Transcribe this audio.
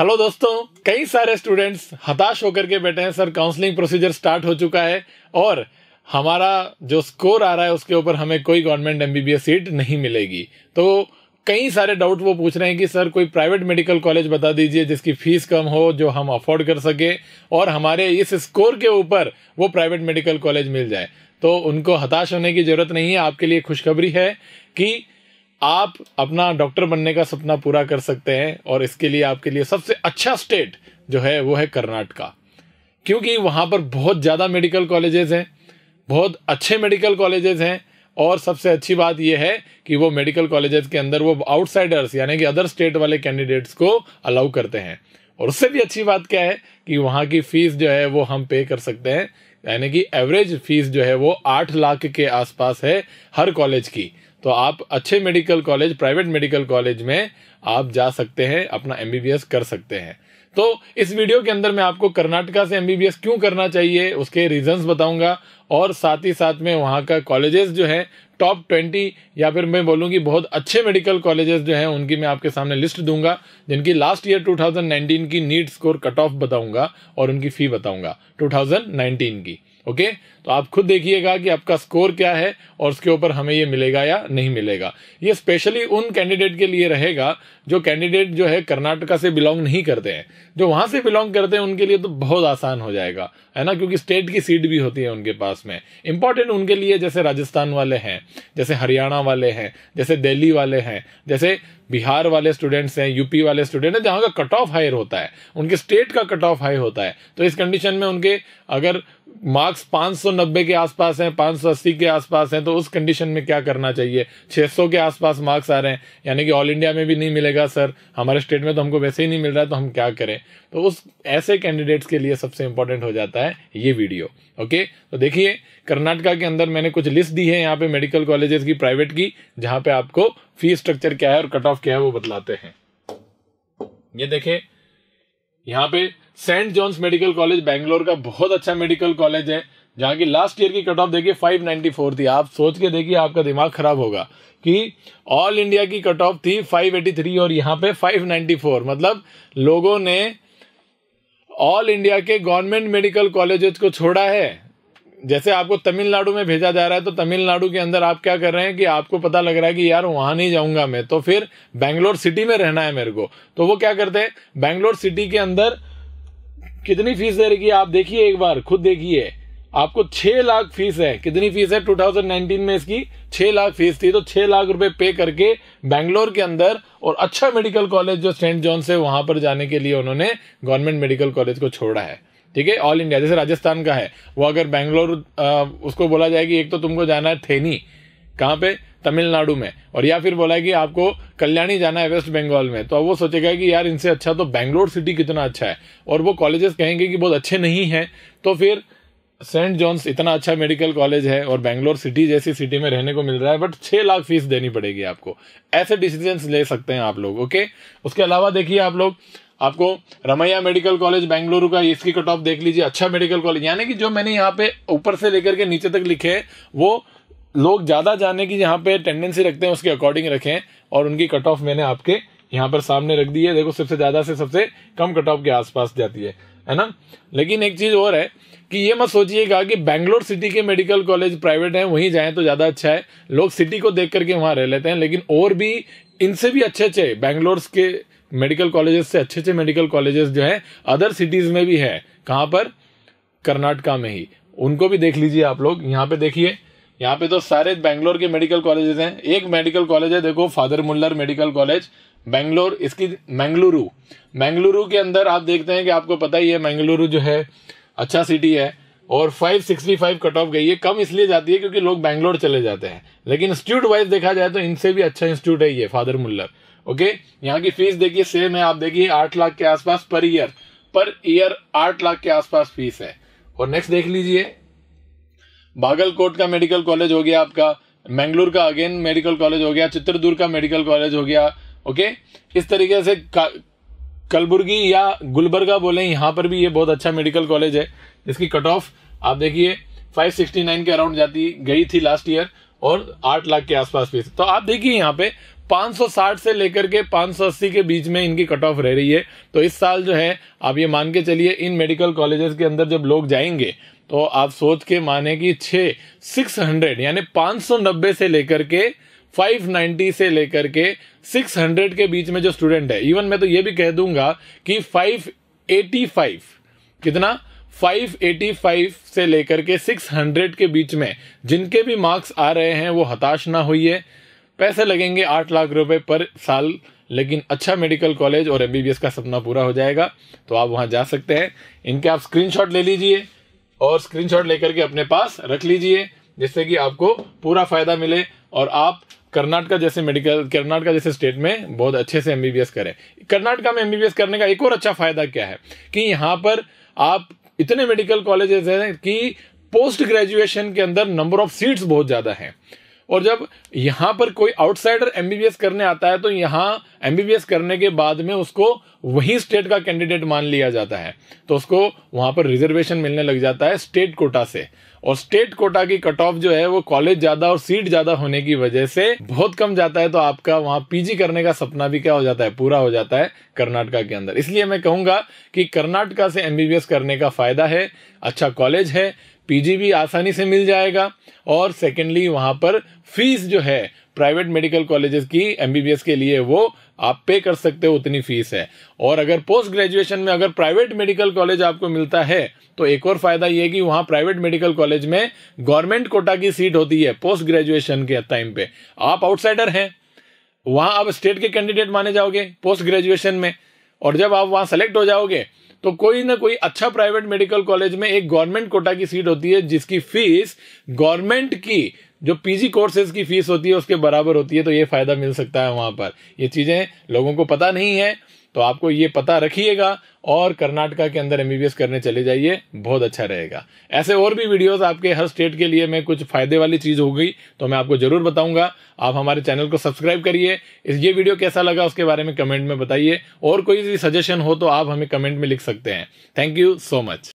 hello दोस्तों कई सारे स्टूडेंट्स हताश होकर के बैठे हैं सर काउंसलिंग प्रोसीजर स्टार्ट हो चुका है और हमारा जो स्कोर आ रहा है उसके ऊपर हमें कोई गवर्नमेंट एमबीबीएस सीट नहीं मिलेगी तो कई सारे डाउट वो पूछ रहे हैं कि सर कोई प्राइवेट मेडिकल कॉलेज बता दीजिए जिसकी फीस कम हो जो हम अफोर्ड कर सके और हमारे इस स्कोर के ऊपर वो प्राइवेट मेडिकल कॉलेज मिल जाए तो उनको हताश होने की जरूरत नहीं है आपके लिए खुशखबरी है कि आप अपना डॉक्टर बनने का सपना पूरा कर सकते हैं और इसके लिए आपके लिए सबसे अच्छा स्टेट जो है वो है कर्नाटका क्योंकि वहां पर बहुत ज़्यादा मेडिकल कॉलेजेस हैं बहुत अच्छे मेडिकल कॉलेजेस हैं और सबसे अच्छी बात यह है कि वो मेडिकल कॉलेजेस के अंदर वो आउटसाइडर्स यानी कि अदर स्टेट वाले कैंडिडेट्स को अलाउ करते हैं और उससे भी अच्छी बात क्या है कि वहां की फ़ीस जो है वो हम पे कर सकते हैं यानी कि एवरेज फीस जो है वो आठ लाख के आसपास है हर कॉलेज की तो आप अच्छे medical college private medical college में आप जा सकते हैं अपना एम कर सकते हैं तो इस वीडियो के अंदर मैं आपको कर्नाटका से एम क्यों करना चाहिए उसके रीजंस बताऊंगा और साथ ही साथ में वहां का कॉलेजेस जो है टॉप ट्वेंटी या फिर मैं बोलूंगी बहुत अच्छे मेडिकल कॉलेजेस जो हैं उनकी मैं आपके सामने लिस्ट दूंगा जिनकी लास्ट ईयर 2019 की नीट स्कोर कट ऑफ बताऊंगा और उनकी फ़ी बताऊंगा 2019 की ओके तो आप खुद देखिएगा कि आपका स्कोर क्या है और उसके ऊपर हमें ये मिलेगा या नहीं मिलेगा ये स्पेशली उन कैंडिडेट के लिए रहेगा जो कैंडिडेट जो है कर्नाटका से बिलोंग नहीं करते हैं जो वहां से बिलोंग करते हैं उनके लिए तो बहुत आसान हो जाएगा है ना क्योंकि स्टेट की सीट भी होती है उनके पास में इंपॉर्टेंट उनके लिए जैसे राजस्थान वाले हैं जैसे हरियाणा वाले हैं जैसे दिल्ली वाले हैं जैसे बिहार वाले स्टूडेंट्स हैं यूपी वाले स्टूडेंट हैं जहाँ का कट ऑफ हायर होता है उनके स्टेट का कट ऑफ हाई होता है तो इस कंडीशन में उनके अगर मार्क्स 590 के आसपास हैं 580 के आसपास हैं तो उस कंडीशन में क्या करना चाहिए 600 के आसपास मार्क्स आ रहे हैं यानी कि ऑल इंडिया में भी नहीं मिलेगा सर हमारे स्टेट में तो हमको वैसे ही नहीं मिल रहा है तो हम क्या करें तो उस ऐसे कैंडिडेट्स के लिए सबसे इंपॉर्टेंट हो जाता है ये वीडियो ओके तो देखिए कर्नाटका के अंदर मैंने कुछ लिस्ट दी है यहाँ पे मेडिकल कॉलेजेस की प्राइवेट की जहाँ पे आपको फी स्ट्रक्चर क्या है और कट ऑफ क्या है वो बतलाते हैं ये देखें यहाँ पे Saint John's medical college Bangalore का बहुत अच्छा मेडिकल कॉलेज है जहाँ की लास्ट ईयर की कट ऑफ देखिए 594 थी आप सोच के देखिए आपका दिमाग खराब होगा कि ऑल इंडिया की कट ऑफ थी 583 और यहाँ पे 594 मतलब लोगों ने ऑल इंडिया के गवर्नमेंट मेडिकल कॉलेजेस को छोड़ा है जैसे आपको तमिलनाडु में भेजा जा रहा है तो तमिलनाडु के अंदर आप क्या कर रहे हैं कि आपको पता लग रहा है कि यार वहां नहीं जाऊंगा मैं तो फिर बैंगलोर सिटी में रहना है मेरे को तो वो क्या करते हैं बैंगलोर सिटी के अंदर कितनी फीस दे रही है आप देखिए एक बार खुद देखिए आपको छह लाख फीस है कितनी फीस है 2019 में इसकी छह लाख फीस थी तो छह लाख रुपए पे करके बैंगलोर के अंदर और अच्छा मेडिकल कॉलेज जो सेंट जॉन से वहां पर जाने के लिए उन्होंने गवर्नमेंट मेडिकल कॉलेज को छोड़ा है ठीक है ऑल इंडिया जैसे राजस्थान का है वो अगर बेंगलोर उसको बोला जाए कि एक तो तुमको जाना है थेनी कहाँ पे तमिलनाडु में और या फिर बोला है कि आपको कल्याणी जाना है वेस्ट बंगाल में तो अब वो सोचेगा कि यार इनसे अच्छा तो बैंगलोर सिटी कितना अच्छा है और वो कॉलेजेस कहेंगे कि बहुत अच्छे नहीं हैं तो फिर सेंट जॉन्स इतना अच्छा मेडिकल कॉलेज है और बैंगलोर सिटी जैसी सिटी में रहने को मिल रहा है बट छः लाख फीस देनी पड़ेगी आपको ऐसे डिसीजन ले सकते हैं आप लोग ओके उसके अलावा देखिए आप लोग आपको रमैया मेडिकल कॉलेज बेंगलुरु का इसकी कट ऑफ देख लीजिए अच्छा मेडिकल कॉलेज यानी कि जो मैंने यहाँ पे ऊपर से लेकर के नीचे तक लिखे हैं वो लोग ज़्यादा जाने की जहाँ पे टेंडेंसी रखते हैं उसके अकॉर्डिंग रखें और उनकी कट ऑफ मैंने आपके यहाँ पर सामने रख दी है देखो सबसे ज़्यादा से सबसे कम कट ऑफ के आसपास जाती है है ना लेकिन एक चीज़ और है कि ये मत सोचिएगा कि बैंगलोर सिटी के मेडिकल कॉलेज प्राइवेट हैं वहीं जाएं तो ज़्यादा अच्छा है लोग सिटी को देख करके वहां रह लेते हैं लेकिन और भी इनसे भी अच्छे अच्छे बैंगलोर के मेडिकल कॉलेजेस से अच्छे अच्छे मेडिकल कॉलेजेस जो है अदर सिटीज़ में भी है कहां पर कर्नाटका में ही उनको भी देख लीजिए आप लोग यहाँ पे देखिए यहाँ पे तो सारे बैंगलोर के मेडिकल कॉलेजेस हैं एक मेडिकल कॉलेज है देखो Father Muller medical college Bangalore इसकी मैंगलुरु मैंगलुरु के अंदर आप देखते हैं कि आपको पता ही है मैंगलुरु जो है अच्छा सिटी है और 565 कट ऑफ गई है कम इसलिए जाती है क्योंकि लोग बैंगलोर चले जाते हैं लेकिन इंस्टीट्यूट वाइज देखा जाए तो इनसे भी अच्छा इंस्टीट्यूट है ये फादर मुल्लर ओके यहाँ की फीस देखिए सेम है आप देखिए आठ लाख के आसपास पर ईयर पर ईयर आठ लाख के आसपास फीस है और नेक्स्ट देख लीजिए बागलकोट का मेडिकल कॉलेज हो गया आपका मैंगलोर का अगेन मेडिकल कॉलेज हो गया चित्रदुर का मेडिकल कॉलेज हो गया ओके इस तरीके से कलबुर्गी या गुलबर्गा बोले यहाँ पर भी ये बहुत अच्छा मेडिकल कॉलेज है जिसकी कट ऑफ आप देखिए 569 के अराउंड जाती गई थी लास्ट ईयर और आठ लाख के आसपास फीस तो आप देखिए यहाँ पे 560 से लेकर के 580 के बीच में इनकी कट ऑफ रह रही है तो इस साल जो है आप ये मान के चलिए इन मेडिकल कॉलेजेस के अंदर जब लोग जाएंगे तो आप सोच के माने कि छः सिक्स हंड्रेड यानी पाँच सौ नब्बे से लेकर के फाइव नाइन्टी से लेकर के सिक्स हंड्रेड के बीच में जो स्टूडेंट है इवन मैं तो ये भी कह दूंगा कि फाइव एटी फाइव कितना 585 से लेकर के 600 के बीच में जिनके भी मार्क्स आ रहे हैं वो हताश ना होइए पैसे लगेंगे आठ लाख रुपए पर साल लेकिन अच्छा मेडिकल कॉलेज और एमबीबीएस का सपना पूरा हो जाएगा तो आप वहां जा सकते हैं इनके आप स्क्रीनशॉट ले लीजिए और स्क्रीनशॉट लेकर के अपने पास रख लीजिए जिससे कि आपको पूरा फायदा मिले और आप कर्नाटका जैसे मेडिकल कर्नाटका जैसे स्टेट में बहुत अच्छे से एमबीबीएस करें कर्नाटका में एमबीबीएस करने का एक और अच्छा फायदा क्या है कि यहाँ पर आप इतने मेडिकल कॉलेजेस हैं कि पोस्ट ग्रेजुएशन के अंदर नंबर ऑफ सीट्स बहुत ज़्यादा हैं और जब यहाँ पर कोई आउटसाइडर एमबीबीएस करने आता है तो यहाँ एमबीबीएस करने के बाद में उसको वही स्टेट का कैंडिडेट मान लिया जाता है तो उसको वहाँ पर रिजर्वेशन मिलने लग जाता है स्टेट कोटा से और स्टेट कोटा की कट ऑफ जो है वो कॉलेज ज़्यादा और सीट ज़्यादा होने की वजह से बहुत कम जाता है तो आपका वहां पीजी करने का सपना भी क्या हो जाता है पूरा हो जाता है कर्नाटका के अंदर इसलिए मैं कहूंगा कि कर्नाटका से एमबीबीएस करने का फ़ायदा है अच्छा कॉलेज है पीजी भी आसानी से मिल जाएगा और सेकेंडली वहां पर फीस जो है प्राइवेट मेडिकल कॉलेजेस की एमबीबीएस के लिए वो आप पे कर सकते हो उतनी फीस है और अगर पोस्ट ग्रेजुएशन में अगर प्राइवेट मेडिकल कॉलेज आपको मिलता है तो एक और फायदा ये कि वहां प्राइवेट मेडिकल कॉलेज में गवर्नमेंट कोटा की सीट होती है पोस्ट ग्रेजुएशन के टाइम पे आप आउटसाइडर हैं वहां आप स्टेट के कैंडिडेट माने जाओगे पोस्ट ग्रेजुएशन में और जब आप वहां सेलेक्ट हो जाओगे तो कोई ना कोई अच्छा प्राइवेट मेडिकल कॉलेज में एक गवर्नमेंट कोटा की सीट होती है जिसकी फीस गवर्नमेंट की जो पीजी कोर्सेज की फीस होती है उसके बराबर होती है तो ये फायदा मिल सकता है वहां पर ये चीजें लोगों को पता नहीं है तो आपको ये पता रखिएगा और कर्नाटका के अंदर एम करने चले जाइए बहुत अच्छा रहेगा ऐसे और भी वीडियोस आपके हर स्टेट के लिए मैं कुछ फ़ायदे वाली चीज़ हो गई तो मैं आपको ज़रूर बताऊंगा आप हमारे चैनल को सब्सक्राइब करिए इस ये वीडियो कैसा लगा उसके बारे में कमेंट में बताइए और कोई भी सजेशन हो तो आप हमें कमेंट में लिख सकते हैं थैंक यू सो मच